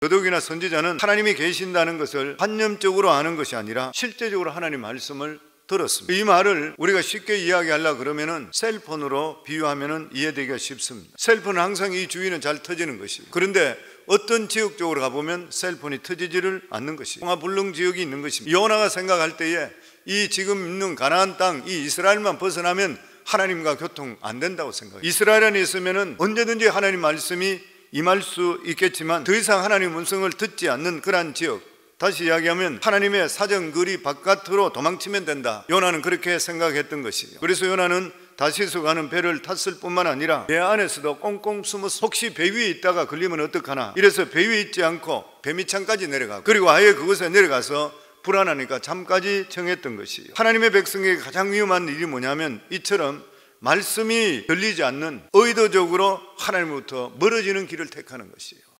도둑이나 선지자는 하나님이 계신다는 것을 관념적으로 아는 것이 아니라 실제적으로 하나님 말씀을 들었습니다. 이 말을 우리가 쉽게 이야기하려 그러면 셀폰으로 비유하면 이해되기가 쉽습니다. 셀폰은 항상 이 주위는 잘 터지는 것이에요. 그런데 어떤 지역 쪽으로 가보면 셀폰이 터지지를 않는 것이 동아불능 지역이 있는 것입니다. 요나가 생각할 때에 이 지금 있는 가나안 땅, 이 이스라엘만 벗어나면 하나님과 교통 안 된다고 생각해요. 이스라엘에 안있으면 언제든지 하나님 말씀이 임할 수 있겠지만 더 이상 하나님 음성을 듣지 않는 그러한 지역 다시 이야기하면 하나님의 사정거리 바깥으로 도망치면 된다. 요나는 그렇게 생각했던 것이에요. 그래서 요나는 다시수 가는 배를 탔을 뿐만 아니라 배 안에서도 꽁꽁 숨어서 혹시 배 위에 있다가 걸리면 어떡하나 이래서 배 위에 있지 않고 배 밑창까지 내려가고 그리고 아예 그곳에 내려가서 불안하니까 잠까지 정했던 것이에요. 하나님의 백성에게 가장 위험한 일이 뭐냐면 이처럼 말씀이 들리지 않는 의도적으로 하나님부터 멀어지는 길을 택하는 것이에요.